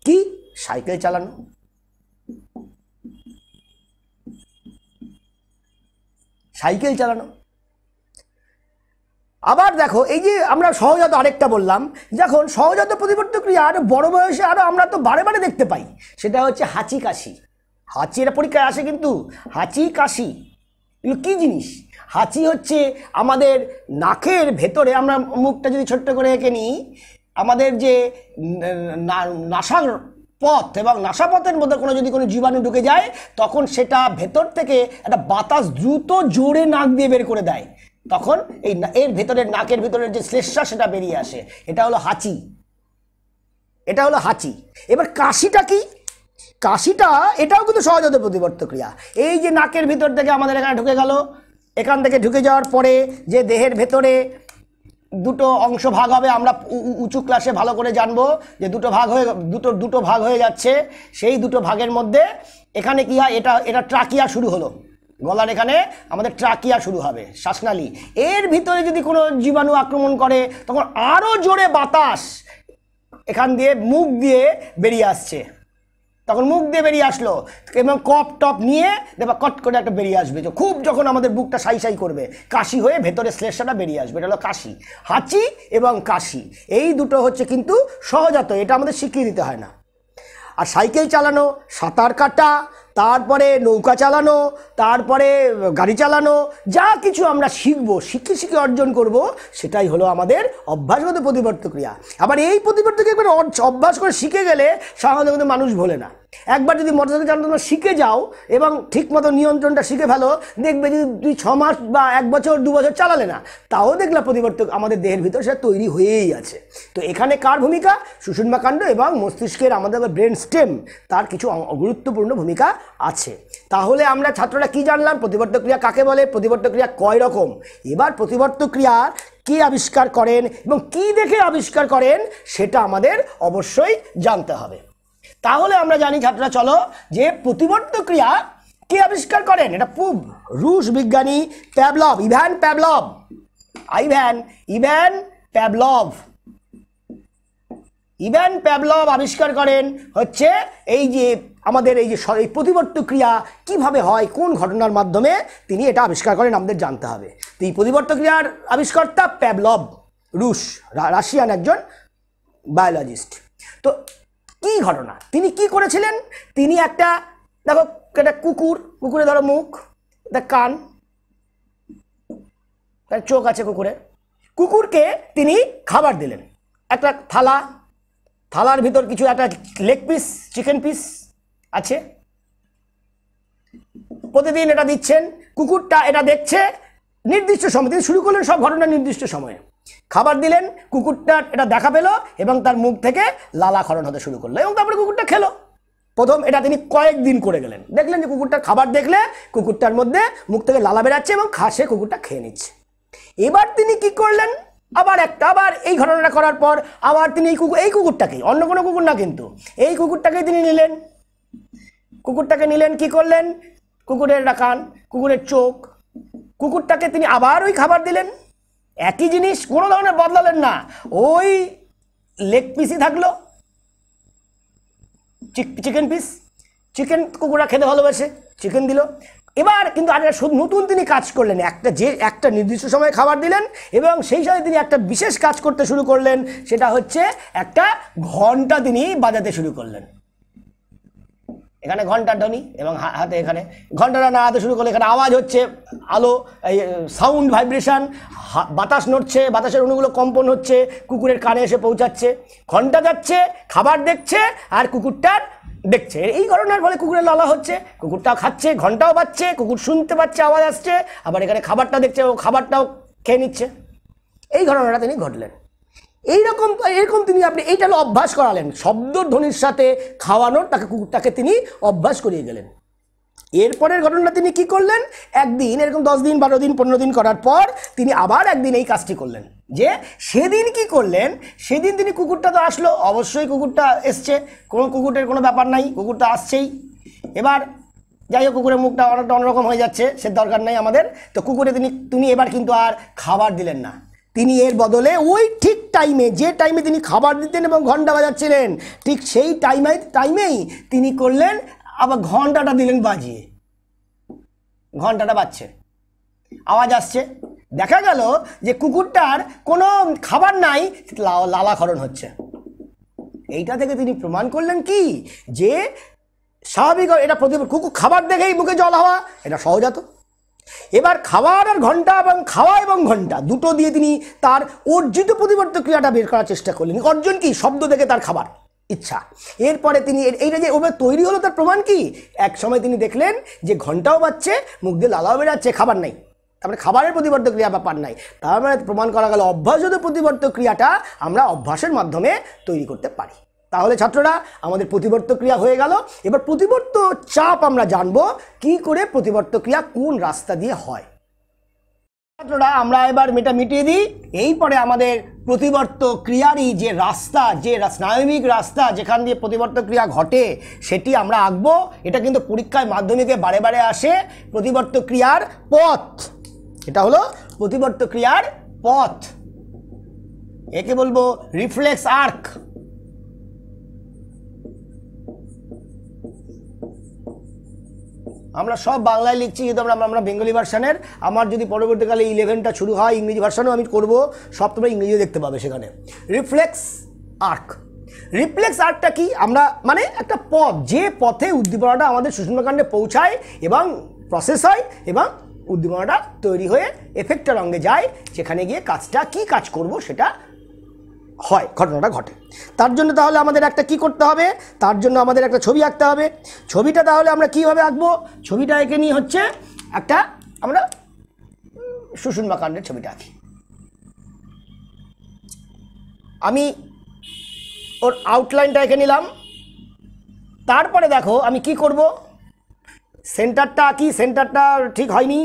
কি সাইকেল চালানো সাইকেল চালানো আবার দেখো এই যে আমরা সহজাত আরেকটা বললাম যখন সহজাত প্রতিবর্তী ক্রিয়া বড় বয়সে আরও আমরা তো বারে বারে দেখতে পাই সেটা হচ্ছে হাঁচি কাশি হাঁচি এটা পরীক্ষায় আসে কিন্তু হাঁচি কাশি এগুলো কী জিনিস হাঁচি হচ্ছে আমাদের নাকের ভেতরে আমরা মুখটা যদি ছোট্ট করে এঁকে নিই আমাদের যে নাসার পথ এবং নাসাপথের মধ্যে কোনো যদি কোনো জীবাণু ঢুকে যায় তখন সেটা ভেতর থেকে একটা বাতাস দ্রুত জোরে নাক দিয়ে বের করে দেয় তখন এই এর ভেতরের নাকের ভেতরের যে শ্লেষা সেটা বেরিয়ে আসে এটা হলো হাঁচি এটা হলো হাঁচি এবার কাশিটা কি কাশিটা এটাও কিন্তু সহজত প্রতিবর্ত ক্রিয়া এই যে নাকের ভিতর থেকে আমাদের এখানে ঢুকে গেল এখান থেকে ঢুকে যাওয়ার পরে যে দেহের ভেতরে দুটো অংশ ভাগ হবে আমরা উঁচু ক্লাসে ভালো করে জানবো যে দুটো ভাগ হয়ে দুটো দুটো ভাগ হয়ে যাচ্ছে সেই দুটো ভাগের মধ্যে এখানে কি হয় এটা এটা ট্রাকিয়া শুরু হলো গলার এখানে আমাদের ট্রাকিয়া শুরু হবে শ্বাসনালি এর ভিতরে যদি কোনো জীবাণু আক্রমণ করে তখন আরও জোরে বাতাস এখান দিয়ে মুখ দিয়ে বেরিয়ে আসছে তখন মুখ দিয়ে বেরিয়ে আসলো এবং কপ টপ নিয়ে দেখবা কট করে একটা বেরিয়ে আসবে তো খুব যখন আমাদের বুকটা সাই সাই করবে কাশি হয়ে ভেতরে শ্লেষাটা বেরিয়ে আসবে এটা হলো কাশি হাঁচি এবং কাশি এই দুটো হচ্ছে কিন্তু সহজাত এটা আমাদের শিখিয়ে দিতে হয় না আর সাইকেল চালানো সাঁতার কাটা তারপরে নৌকা চালানো তারপরে গাড়ি চালানো যা কিছু আমরা শিখবো শিখে শিখে অর্জন করব সেটাই হলো আমাদের অভ্যাসগত প্রতিবর্ত ক্রিয়া আবার এই প্রতিবর্তকে একবার অভ্যাস করে শিখে গেলে সাধারণত মানুষ ভোলে না একবার যদি মোটরসাইকেল চালানো শিখে যাও এবং ঠিকমতো নিয়ন্ত্রণটা শিখে ফেলো দেখবে যদি তুই ছ মাস বা এক বছর দু বছর চালালে না তাও দেখলা প্রতিবর্তক আমাদের দেহের ভিতর সে তৈরি হয়েই আছে তো এখানে কার ভূমিকা কাণ্ড এবং মস্তিষ্কের আমাদের ব্রেন স্টেম তার কিছু গুরুত্বপূর্ণ ভূমিকা আছে তাহলে আমরা ছাত্ররা কি জানলাম প্রতিবর্ত ক্রিয়া কাকে বলে প্রতিবর্ত ক্রিয়া কয় রকম এবার প্রতিবর্ত কে আবিষ্কার করেন এবং কি দেখে আবিষ্কার করেন সেটা আমাদের অবশ্যই জানতে হবে তাহলে আমরা জানি ছাত্ররা চলো যে প্রতিবর্ত ক্রিয়া কে আবিষ্কার করেন এটা পুব রুশ বিজ্ঞানী Pavlov Ivan Pavlov Ivan Ivan Pavlov Ivan Pavlov আবিষ্কার করেন হচ্ছে এই যে আমাদের এই যে এই প্রতিবর্ত ক্রিয়া কিভাবে হয় কোন ঘটনার মাধ্যমে তিনি এটা আবিষ্কার করেন আমাদের জানতে হবে তো এই প্রতিবর্ত ক্রিয়ার আবিষ্কর্তা প্যাবলভ রুশ রাশিয়ান একজন বায়োলজিস্ট তো কি ঘটনা তিনি কি করেছিলেন তিনি একটা দেখো একটা কুকুর কুকুরে ধরো মুখ একটা কান তার চোখ আছে কুকুরে কুকুরকে তিনি খাবার দিলেন একটা থালা থালার ভিতর কিছু একটা লেগ পিস চিকেন পিস আছে প্রতিদিন এটা দিচ্ছেন কুকুরটা এটা দেখছে নির্দিষ্ট সময় তিনি শুরু করলেন সব ঘটনা নির্দিষ্ট সময়ে খাবার দিলেন কুকুরটা এটা দেখা পেল এবং তার মুখ থেকে লালা খরণ হতে শুরু করলো এবং তারপরে কুকুরটা খেলো প্রথম এটা তিনি কয়েকদিন করে গেলেন দেখলেন যে কুকুরটার খাবার দেখলে কুকুরটার মধ্যে মুখ থেকে লালা বেরাচ্ছে এবং খাসে কুকুরটা খেয়ে নিচ্ছে এবার তিনি কি করলেন আবার একটা আবার এই ঘটনাটা করার পর আবার তিনি এই কুকুর এই কুকুরটাকেই অন্য কোনো কুকুর না কিন্তু এই কুকুরটাকেই তিনি নিলেন কুকুরটাকে নিলেন কি করলেন কুকুরের একটা কান কুকুরের চোখ কুকুরটাকে তিনি আবার ওই খাবার দিলেন একই জিনিস কোনো ধরনের বদলালেন না ওই লেগ পিসই থাকলো চিকেন পিস চিকেন কুকুরা খেতে ভালোবাসে চিকেন দিল এবার কিন্তু আর নতুন তিনি কাজ করলেন একটা যে একটা নির্দিষ্ট সময়ে খাবার দিলেন এবং সেই সাথে তিনি একটা বিশেষ কাজ করতে শুরু করলেন সেটা হচ্ছে একটা ঘন্টা তিনি বাজাতে শুরু করলেন এখানে ঘন্টার ধ্বনি এবং হাতে এখানে ঘন্টাটা নাড়াতে শুরু করলে এখানে আওয়াজ হচ্ছে আলো এই সাউন্ড ভাইব্রেশান বাতাস নড়ছে বাতাসের অণুগুলো কম্পন হচ্ছে কুকুরের কানে এসে পৌঁছাচ্ছে ঘন্টা যাচ্ছে খাবার দেখছে আর কুকুরটার দেখছে এই ঘটনার ফলে কুকুরের লালা হচ্ছে কুকুরটাও খাচ্ছে ঘন্টাও পাচ্ছে কুকুর শুনতে পাচ্ছে আওয়াজ আসছে আবার এখানে খাবারটা দেখছে ও খাবারটাও খেয়ে নিচ্ছে এই ঘটনাটা তিনি ঘটলেন এইরকম এরকম তিনি আপনি এইটা অভ্যাস করালেন শব্দ ধ্বনির সাথে খাওয়ানোর তাকে কুকুরটাকে তিনি অভ্যাস করিয়ে গেলেন এরপরের ঘটনা তিনি কি করলেন একদিন এরকম দশ দিন বারো দিন পনেরো দিন করার পর তিনি আবার একদিন এই কাজটি করলেন যে সেদিন কি করলেন সেদিন তিনি কুকুরটা তো আসলো অবশ্যই কুকুরটা এসছে কোনো কুকুরের কোনো ব্যাপার নাই কুকুরটা আসছেই এবার যাই হোক কুকুরের মুখটা অনেকটা অন্যরকম হয়ে যাচ্ছে সে দরকার নাই আমাদের তো কুকুরে তিনি তুমি এবার কিন্তু আর খাবার দিলেন না তিনি এর বদলে ওই ঠিক টাইমে যে টাইমে তিনি খাবার দিতেন এবং ঘন্টা বাজাচ্ছিলেন ঠিক সেই টাইমে টাইমেই তিনি করলেন আবার ঘন্টাটা দিলেন বাজিয়ে ঘন্টাটা বাজছে আওয়াজ আসছে দেখা গেল যে কুকুরটার কোনো খাবার নাই লালাখরণ হচ্ছে এইটা থেকে তিনি প্রমাণ করলেন কি যে স্বাভাবিক এটা প্রতি কুকুর খাবার দেখেই মুখে জল হওয়া এটা সহজাত এবার খাওয়ার আর ঘন্টা এবং খাওয়া এবং ঘন্টা দুটো দিয়ে তিনি তার অর্জিত প্রতিবর্ত ক্রিয়াটা বের করার চেষ্টা করলেন অর্জন কি শব্দ দেখে তার খাবার ইচ্ছা এরপরে তিনি এইটা যে ওভাবে তৈরি হলো তার প্রমাণ কি এক সময় তিনি দেখলেন যে ঘন্টাও পাচ্ছে মুখ দিয়ে লালাও বেড়াচ্ছে খাবার নাই তারপরে খাবারের প্রতিবর্ত ক্রিয়া ব্যাপার নাই তার মানে প্রমাণ করা গেল অভ্যাসগত প্রতিবর্ত ক্রিয়াটা আমরা অভ্যাসের মাধ্যমে তৈরি করতে পারি তাহলে ছাত্ররা আমাদের প্রতিবর্ত ক্রিয়া হয়ে গেল এবার প্রতিবর্ত চাপ আমরা জানবো কি করে প্রতিবর্ত ক্রিয়া কোন রাস্তা দিয়ে হয় ছাত্ররা আমরা এবার মেটা মিটিয়ে দিই এই পরে আমাদের প্রতিবর্ত ক্রিয়ারই যে রাস্তা যে স্নায়বিক রাস্তা যেখান দিয়ে প্রতিবর্ত ক্রিয়া ঘটে সেটি আমরা আঁকবো এটা কিন্তু পরীক্ষায় মাধ্যমিকে বারে বারে আসে প্রতিবর্ত ক্রিয়ার পথ এটা হলো প্রতিবর্ত ক্রিয়ার পথ একে বলবো রিফ্লেক্স আর্ক আমরা সব বাংলায় লিখছি যেহেতু আমরা আমরা বেঙ্গলি ভার্সানের আমার যদি পরবর্তীকালে ইলেভেনটা শুরু হয় ইংরেজি ভার্সানও আমি করব সব তোমরা ইংরেজিও দেখতে পাবে সেখানে রিফ্লেক্স আর্ক রিফ্লেক্স আর্টটা কি আমরা মানে একটা পথ যে পথে উদ্দীপনাটা আমাদের সুষমাকাণ্ডে পৌঁছায় এবং প্রসেস হয় এবং উদ্দীপনাটা তৈরি হয়ে এফেক্টের অঙ্গে যায় সেখানে গিয়ে কাজটা কি কাজ করব সেটা হয় ঘটনাটা ঘটে তার জন্য তাহলে আমাদের একটা কি করতে হবে তার জন্য আমাদের একটা ছবি আঁকতে হবে ছবিটা তাহলে আমরা কীভাবে আঁকবো ছবিটা এঁকে নিয়ে হচ্ছে একটা আমরা সুষুন্মা কাণ্ডের ছবিটা আঁকি আমি ওর আউটলাইনটা এঁকে নিলাম তারপরে দেখো আমি কি করব সেন্টারটা আঁকি সেন্টারটা ঠিক হয়নি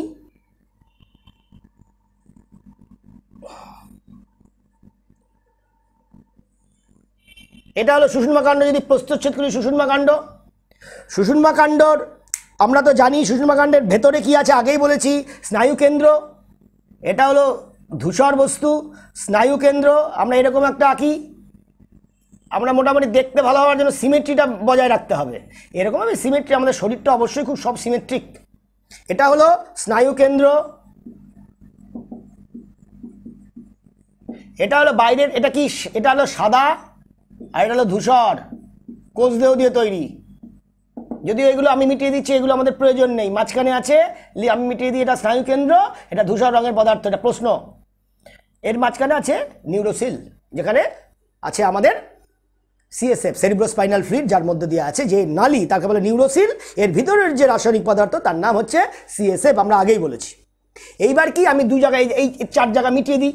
এটা হলো কাণ্ড যদি প্রস্তুচ্ছেদ করি কাণ্ড সুষুম্বাকাণ্ড কাণ্ডর আমরা তো জানি কাণ্ডের ভেতরে কি আছে আগেই বলেছি স্নায়ুকেন্দ্র এটা হলো ধূসর বস্তু স্নায়ুকেন্দ্র আমরা এরকম একটা আঁকি আমরা মোটামুটি দেখতে ভালো হওয়ার জন্য সিমেট্রিটা বজায় রাখতে হবে এরকমভাবে সিমেট্রি আমাদের শরীরটা অবশ্যই খুব সব সিমেট্রিক এটা হলো স্নায়ুকেন্দ্র এটা হলো বাইরের এটা কি এটা হলো সাদা আর এটা হলো ধূসর কোষদেহ দিয়ে তৈরি যদিও এগুলো আমি মিটিয়ে দিচ্ছি এগুলো আমাদের প্রয়োজন নেই মাঝখানে আছে আমি মিটিয়ে দিই এটা স্নায়ুকেন্দ্র এটা ধূসর রঙের পদার্থ এটা প্রশ্ন এর মাঝখানে আছে নিউরোসিল যেখানে আছে আমাদের সিএসএফ সেরিব্রোস্পাইনাল ফ্লুইড যার মধ্যে দিয়ে আছে যে নালি তাকে বলে নিউরোসিল এর ভিতরের যে রাসায়নিক পদার্থ তার নাম হচ্ছে সিএসএফ আমরা আগেই বলেছি এইবার কি আমি দু জায়গায় এই চার জায়গা মিটিয়ে দিই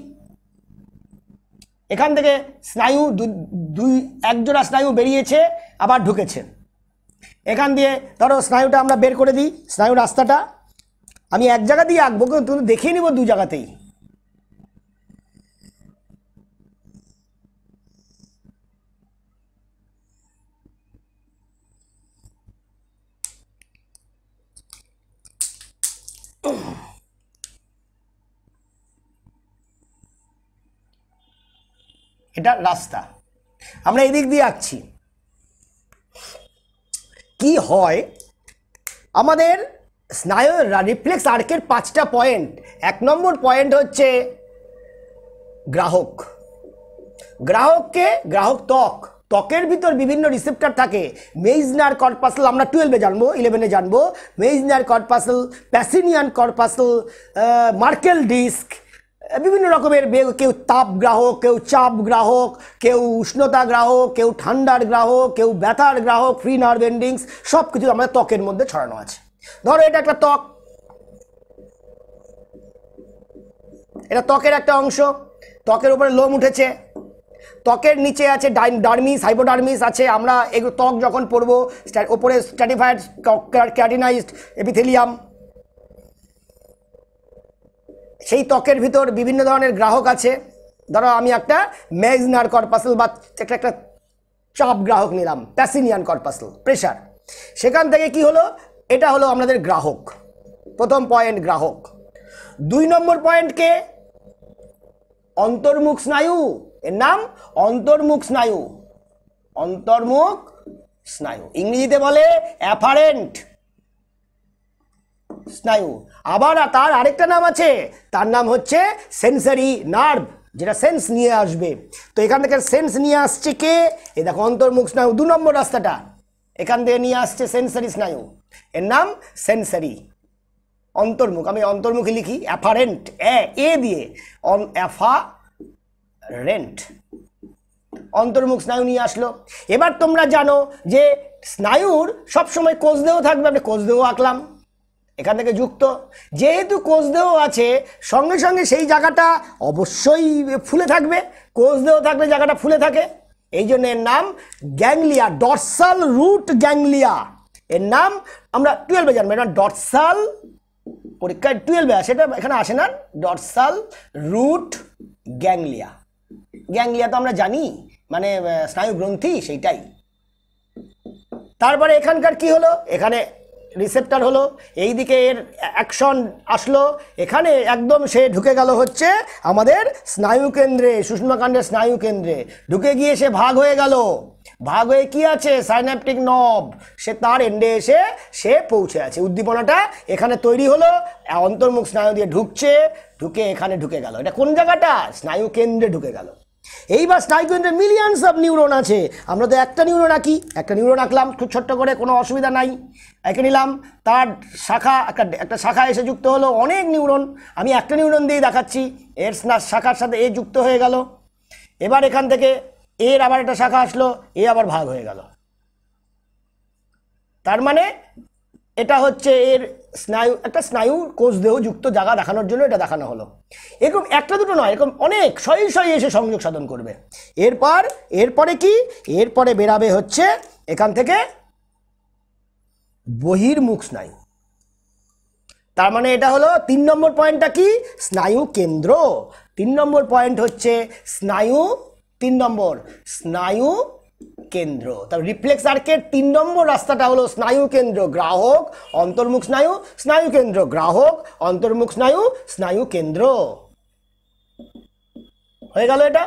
এখান থেকে স্নায়ু দুই একজোড়া স্নায়ু বেরিয়েছে আবার ঢুকেছে এখান দিয়ে ধরো স্নায়ুটা আমরা বের করে দিই স্নায়ু রাস্তাটা আমি এক জায়গা দিয়ে আঁকবো কিন্তু দেখিয়ে নিব দু জায়গাতেই এটা রাস্তা আমরা এদিক দিয়ে আঁকছি কি হয় আমাদের স্নায়ুর রিফ্লেক্স আর্কের পাঁচটা পয়েন্ট এক নম্বর পয়েন্ট হচ্ছে গ্রাহক গ্রাহককে গ্রাহক ত্বক ত্বকের ভিতর বিভিন্ন রিসেপ্টার থাকে মেইজনার কর্পাসল আমরা টুয়েলভে জানবো ইলেভেনে জানবো Meissner corpuscle Pacinian corpuscle Merkel disc বিভিন্ন রকমের কেউ তাপ গ্রাহক কেউ চাপ গ্রাহক কেউ উষ্ণতা গ্রাহক কেউ ঠান্ডার গ্রাহক কেউ ব্যথার গ্রাহক ফ্রি নার্ভ এন্ডিংস সব কিছু আমাদের ত্বকের মধ্যে ছড়ানো আছে ধরো এটা একটা ত্বক এটা ত্বকের একটা অংশ ত্বকের উপরে লোম উঠেছে ত্বকের নিচে আছে ডার্মিস হাইপোডার্মিস আছে আমরা এগুলো ত্বক যখন পরবো ওপরে স্ট্যাটিফাইড ক্যাটিনাইজড এপিথেলিয়াম সেই ত্বকের ভিতর বিভিন্ন ধরনের গ্রাহক আছে ধরো আমি একটা ম্যাগনার কর্পাসল বা একটা একটা চাপ গ্রাহক নিলাম প্যাসিনিয়ান কর্পাসল প্রেশার সেখান থেকে কি হলো এটা হলো আমাদের গ্রাহক প্রথম পয়েন্ট গ্রাহক দুই নম্বর পয়েন্টকে অন্তর্মুখ স্নায়ু এর নাম অন্তর্মুখ স্নায়ু অন্তর্মুখ স্নায়ু ইংরেজিতে বলে অ্যাফারেন্ট স্নায়ু আবার তার আরেকটা নাম আছে তার নাম হচ্ছে সেন্সারি নার্ভ যেটা সেন্স নিয়ে আসবে তো এখান থেকে সেন্স নিয়ে আসছে কে এ দেখো অন্তর্মুখ স্নায়ু দু নম্বর রাস্তাটা এখান থেকে নিয়ে আসছে সেন্সারি স্নায়ু এর নাম সেন্সারি অন্তর্মুখ আমি অন্তর্মুখী লিখি অ্যাফারেন্ট এ দিয়ে অ্যাফা রেন্ট অন্তর্মুখ স্নায়ু নিয়ে আসলো এবার তোমরা জানো যে স্নায়ুর সবসময় কোষদেহ থাকবে আপনি কোষদেহ আঁকলাম এখান থেকে যুক্ত যেহেতু কোষদেহ আছে সঙ্গে সঙ্গে সেই জায়গাটা অবশ্যই ফুলে থাকবে কোষদেহ থাকলে জায়গাটা ফুলে থাকে এই জন্য এর নাম গ্যাংলিয়া ডরসাল রুট গ্যাংলিয়া এর নাম আমরা টুয়েলভে জানবো এটা ডরসাল পরীক্ষায় টুয়েলভে আসে এটা এখানে আসে না ডরসাল রুট গ্যাংলিয়া গ্যাংলিয়া তো আমরা জানি মানে স্নায়ুগ্রন্থি সেইটাই তারপরে এখানকার কি হলো এখানে রিসেপ্টার হলো এই দিকে এর অ্যাকশন আসলো এখানে একদম সে ঢুকে গেল হচ্ছে আমাদের স্নায়ুকেন্দ্রে সুষমাকাণ্ডের স্নায়ুকেন্দ্রে ঢুকে গিয়ে সে ভাগ হয়ে গেল ভাগ হয়ে কী আছে সাইন্যাপটিক নব সে তার এন্ডে এসে সে পৌঁছে আছে উদ্দীপনাটা এখানে তৈরি হলো অন্তর্মুখ স্নায়ু দিয়ে ঢুকছে ঢুকে এখানে ঢুকে গেল এটা কোন জায়গাটা স্নায়ুকেন্দ্রে ঢুকে গেল এইবার স্নায়ুকেন্দ্রে মিলিয়নস অফ নিউরন আছে আমরা তো একটা নিউরন আঁকি একটা নিউরন আঁকলাম খুব ছোট্ট করে কোনো অসুবিধা নাই এঁকে নিলাম তার শাখা একটা একটা শাখা এসে যুক্ত হলো অনেক নিউরন আমি একটা নিউরন দিয়ে দেখাচ্ছি এর শাখার সাথে এ যুক্ত হয়ে গেল এবার এখান থেকে এর আবার একটা শাখা আসলো এ আবার ভাগ হয়ে গেল তার মানে এটা হচ্ছে এর স্নায়ু একটা স্নায়ু দেহযুক্ত জায়গা দেখানোর জন্য এটা দেখানো হলো এরকম একটা দুটো নয় এরকম অনেক শয়ে শয়ে এসে সংযোগ সাধন করবে এরপর এরপরে কি এরপরে বেরাবে হচ্ছে এখান থেকে বহির্মুখ স্নায়ু তার মানে এটা হলো তিন নম্বর পয়েন্টটা কি স্নায়ু কেন্দ্র তিন নম্বর পয়েন্ট হচ্ছে স্নায়ু তিন নম্বর স্নায়ু কেন্দ্র তার রিফ্লেক্স আর্কের তিন নম্বর রাস্তাটা হলো স্নায়ু কেন্দ্র গ্রাহক অন্তর্মুখ স্নায়ু স্নায়ু কেন্দ্র গ্রাহক অন্তর্মুখ স্নায়ু স্নায়ু কেন্দ্র হয়ে গেল এটা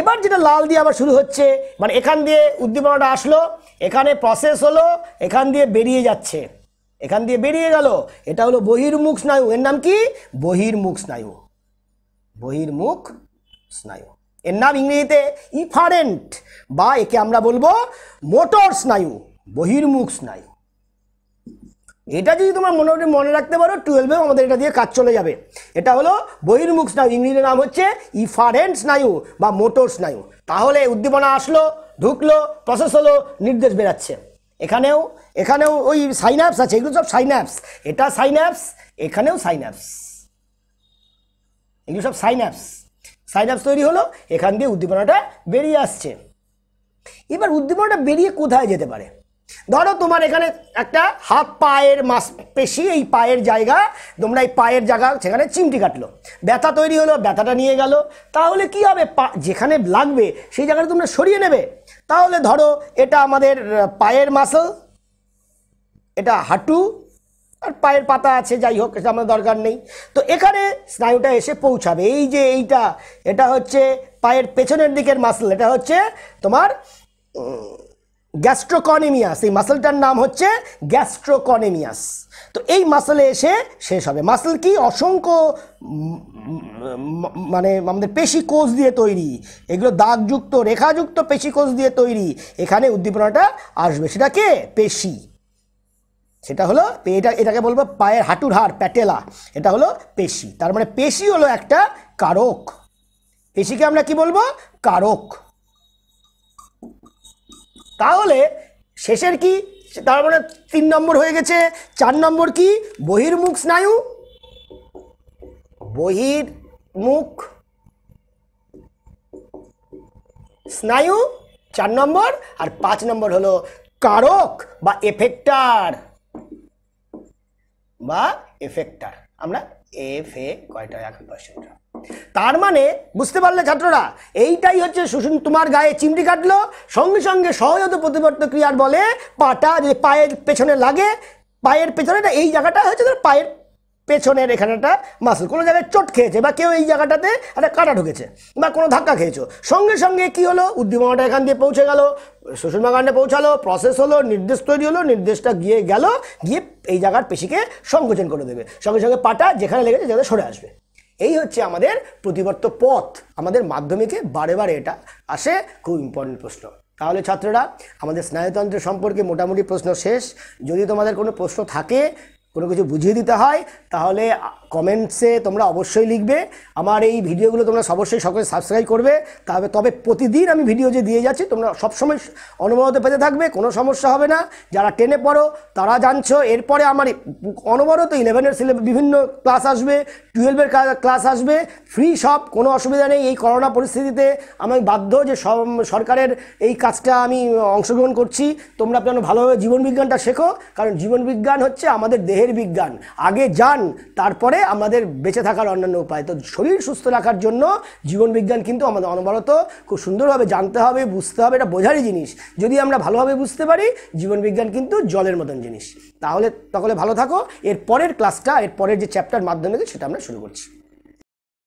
এবার যেটা লাল দিয়ে আবার শুরু হচ্ছে মানে এখান দিয়ে উদ্দীপনাটা আসলো এখানে প্রসেস হলো এখান দিয়ে বেরিয়ে যাচ্ছে এখান দিয়ে বেরিয়ে গেল এটা হলো বহির্মুখ স্নায়ু এর নাম কি বহির্মুখ স্নায়ু বহির্মুখ স্নায়ু এর নাম ইংরেজিতে ইফারেন্ট বা একে আমরা বলবো মোটর স্নায়ু বহির্মুখ স্নায়ু এটা যদি মনে মোটামুটি মনে রাখতে পারো টুয়েলভেও আমাদের এটা দিয়ে কাজ চলে যাবে এটা হলো বহির্মুখ স্নায়ু ইংরেজির নাম হচ্ছে ইফারেন্ট স্নায়ু বা মোটর স্নায়ু তাহলে উদ্দীপনা আসলো ঢুকলো প্রসেস হলো নির্দেশ বেরাচ্ছে এখানেও এখানেও ওই সাইনাপস আছে এগুলো সব সাইন্যাপস এটা সাইন্যাপস এখানেও সাইন্যাপস এগুলো সব সাইন্যাপস সাইনাপস তৈরি হলো এখান দিয়ে উদ্দীপনাটা বেরিয়ে আসছে এবার উদ্দীপনাটা বেরিয়ে কোথায় যেতে পারে ধরো তোমার এখানে একটা হাফ পায়ের মাস পেশি এই পায়ের জায়গা তোমরা এই পায়ের জায়গা সেখানে চিমটি কাটলো ব্যথা তৈরি হলো ব্যথাটা নিয়ে গেল তাহলে কি হবে পা যেখানে লাগবে সেই জায়গাটা তোমরা সরিয়ে নেবে তাহলে ধরো এটা আমাদের পায়ের মাসল এটা হাঁটু আর পায়ের পাতা আছে যাই হোক এটা আমার দরকার নেই তো এখানে স্নায়ুটা এসে পৌঁছাবে এই যে এইটা এটা হচ্ছে পায়ের পেছনের দিকের মাসল এটা হচ্ছে তোমার গ্যাস্ট্রোকনেমিয়াস এই মাসলটার নাম হচ্ছে গ্যাস্ট্রোকনেমিয়াস তো এই মাসলে এসে শেষ হবে মাসল কি অসংখ্য মানে আমাদের পেশি কোষ দিয়ে তৈরি এগুলো দাগযুক্ত রেখাযুক্ত পেশি কোষ দিয়ে তৈরি এখানে উদ্দীপনাটা আসবে সেটা কে পেশি সেটা হলো এটা এটাকে বলবো পায়ের হাঁটুর হাড় প্যাটেলা এটা হলো পেশি তার মানে পেশি হলো একটা কারক পেশিকে আমরা কি বলবো কারক তাহলে শেষের কি তার মানে তিন নম্বর হয়ে গেছে চার নম্বর কি বহির্মুখ স্নায়ু বহির্মুখ স্নায়ু চার নম্বর আর পাঁচ নম্বর হলো কারক বা এফেক্টার বা এফেক্টার আমরা এফ এ কয়টা এখন পয়সাটা তার মানে বুঝতে পারলে ছাত্ররা এইটাই হচ্ছে সুসুন তোমার গায়ে চিমটি কাটলো সঙ্গে সঙ্গে সহজত প্রতিবর্ত ক্রিয়ার বলে পাটা যে পায়ের পেছনে লাগে পায়ের পেছনে এই জায়গাটা হচ্ছে ধর পায়ের পেছনের এখানেটা মাসল কোনো জায়গায় চোট খেয়েছে বা কেউ এই জায়গাটাতে একটা কাটা ঢুকেছে বা কোনো ধাক্কা খেয়েছো সঙ্গে সঙ্গে কি হলো উদ্দীপনাটা এখান দিয়ে পৌঁছে গেল শ্বশুরবাগানটা পৌঁছালো প্রসেস হলো নির্দেশ তৈরি হলো নির্দেশটা গিয়ে গেল গিয়ে এই জায়গার পেশিকে সংকোচন করে দেবে সঙ্গে সঙ্গে পাটা যেখানে লেগেছে যাতে সরে আসবে এই হচ্ছে আমাদের প্রতিবর্ত পথ আমাদের মাধ্যমিকে বারে বারে এটা আসে খুব ইম্পর্টেন্ট প্রশ্ন তাহলে ছাত্ররা আমাদের স্নায়ুতন্ত্র সম্পর্কে মোটামুটি প্রশ্ন শেষ যদি তোমাদের কোনো প্রশ্ন থাকে কোনো কিছু বুঝিয়ে দিতে হয় তাহলে কমেন্টসে তোমরা অবশ্যই লিখবে আমার এই ভিডিওগুলো তোমরা অবশ্যই সকলে সাবস্ক্রাইব করবে তবে তবে প্রতিদিন আমি ভিডিও যে দিয়ে যাচ্ছি তোমরা সবসময় অনবরত পেতে থাকবে কোনো সমস্যা হবে না যারা টেনে পড়ো তারা জানছো এরপরে আমার অনবরত ইলেভেনের সিলেবাস বিভিন্ন ক্লাস আসবে টুয়েলভের ক্লাস আসবে ফ্রি সব কোনো অসুবিধা নেই এই করোনা পরিস্থিতিতে আমি বাধ্য যে সরকারের এই কাজটা আমি অংশগ্রহণ করছি তোমরা যেন ভালোভাবে জীবনবিজ্ঞানটা শেখো কারণ জীবনবিজ্ঞান হচ্ছে আমাদের দেহের বিজ্ঞান আগে যান তারপরে আমাদের বেঁচে থাকার অন্যান্য উপায় তো শরীর সুস্থ রাখার জন্য জীবনবিজ্ঞান কিন্তু আমাদের অনবরত খুব সুন্দরভাবে জানতে হবে বুঝতে হবে এটা বোঝারই জিনিস যদি আমরা ভালোভাবে বুঝতে পারি জীবনবিজ্ঞান কিন্তু জলের মতন জিনিস তাহলে তাহলে ভালো থাকো এর পরের ক্লাসটা এর পরের যে চ্যাপ্টার মাধ্যমে সেটা আমরা শুরু করছি